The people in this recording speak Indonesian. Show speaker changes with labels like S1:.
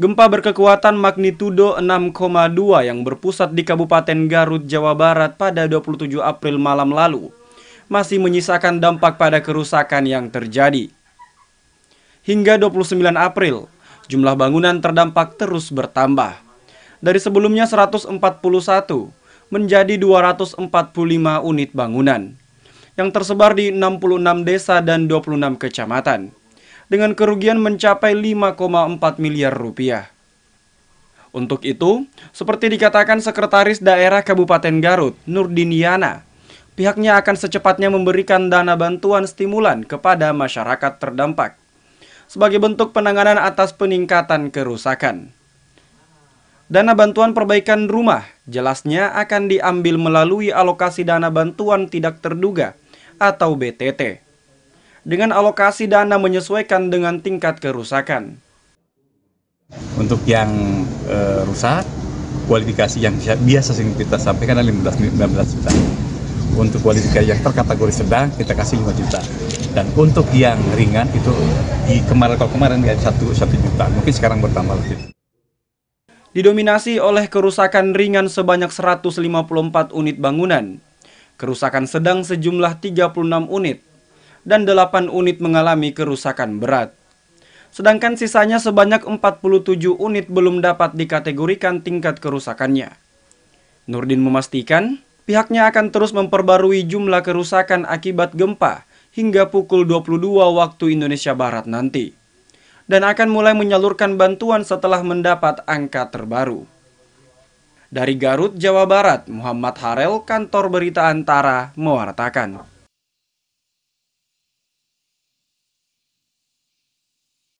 S1: Gempa berkekuatan magnitudo 6,2 yang berpusat di Kabupaten Garut, Jawa Barat pada 27 April malam lalu masih menyisakan dampak pada kerusakan yang terjadi. Hingga 29 April, jumlah bangunan terdampak terus bertambah. Dari sebelumnya 141 menjadi 245 unit bangunan yang tersebar di 66 desa dan 26 kecamatan dengan kerugian mencapai 5,4 miliar rupiah. Untuk itu, seperti dikatakan Sekretaris Daerah Kabupaten Garut, Nurdiniana, pihaknya akan secepatnya memberikan dana bantuan stimulan kepada masyarakat terdampak sebagai bentuk penanganan atas peningkatan kerusakan. Dana bantuan perbaikan rumah jelasnya akan diambil melalui alokasi dana bantuan tidak terduga atau BTT dengan alokasi dana menyesuaikan dengan tingkat kerusakan.
S2: Untuk yang e, rusak, kualifikasi yang biasa sering kita sampaikan adalah 15, 19 juta. Untuk kualifikasi yang terkategori sedang, kita kasih 5 juta. Dan untuk yang ringan itu di kemarin kalau kemarin ya 1, 1 juta, mungkin sekarang bertambah lagi.
S1: didominasi oleh kerusakan ringan sebanyak 154 unit bangunan, kerusakan sedang sejumlah 36 unit, dan 8 unit mengalami kerusakan berat. Sedangkan sisanya sebanyak 47 unit belum dapat dikategorikan tingkat kerusakannya. Nurdin memastikan pihaknya akan terus memperbarui jumlah kerusakan akibat gempa hingga pukul 22 waktu Indonesia Barat nanti dan akan mulai menyalurkan bantuan setelah mendapat angka terbaru. Dari Garut, Jawa Barat, Muhammad Harel, Kantor Berita Antara, mewartakan.